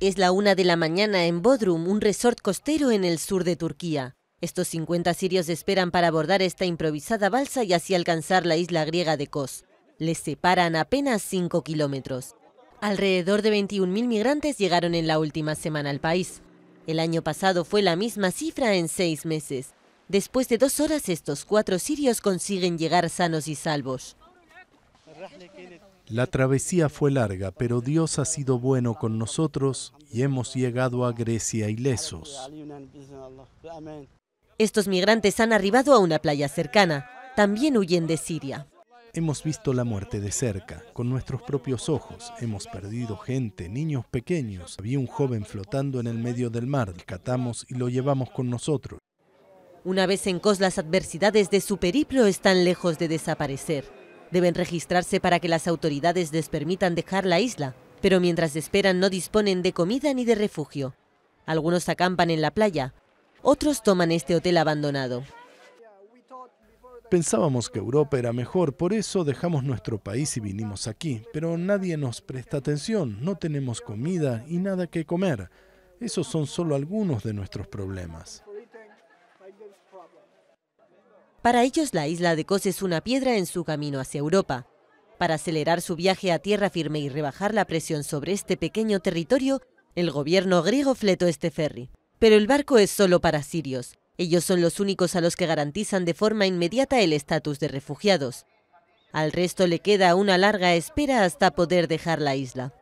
Es la una de la mañana en Bodrum, un resort costero en el sur de Turquía. Estos 50 sirios esperan para abordar esta improvisada balsa y así alcanzar la isla griega de Kos. Les separan apenas 5 kilómetros. Alrededor de 21.000 migrantes llegaron en la última semana al país. El año pasado fue la misma cifra en seis meses. Después de dos horas, estos cuatro sirios consiguen llegar sanos y salvos. La travesía fue larga, pero Dios ha sido bueno con nosotros y hemos llegado a Grecia ilesos. Estos migrantes han arribado a una playa cercana. También huyen de Siria. Hemos visto la muerte de cerca, con nuestros propios ojos. Hemos perdido gente, niños pequeños. Había un joven flotando en el medio del mar. Catamos y lo llevamos con nosotros. Una vez en Cos las adversidades de su periplo están lejos de desaparecer. Deben registrarse para que las autoridades les permitan dejar la isla, pero mientras esperan no disponen de comida ni de refugio. Algunos acampan en la playa, otros toman este hotel abandonado. Pensábamos que Europa era mejor, por eso dejamos nuestro país y vinimos aquí, pero nadie nos presta atención, no tenemos comida y nada que comer. Esos son solo algunos de nuestros problemas. Para ellos la isla de Kos es una piedra en su camino hacia Europa. Para acelerar su viaje a tierra firme y rebajar la presión sobre este pequeño territorio, el gobierno griego fletó este ferry. Pero el barco es solo para sirios. Ellos son los únicos a los que garantizan de forma inmediata el estatus de refugiados. Al resto le queda una larga espera hasta poder dejar la isla.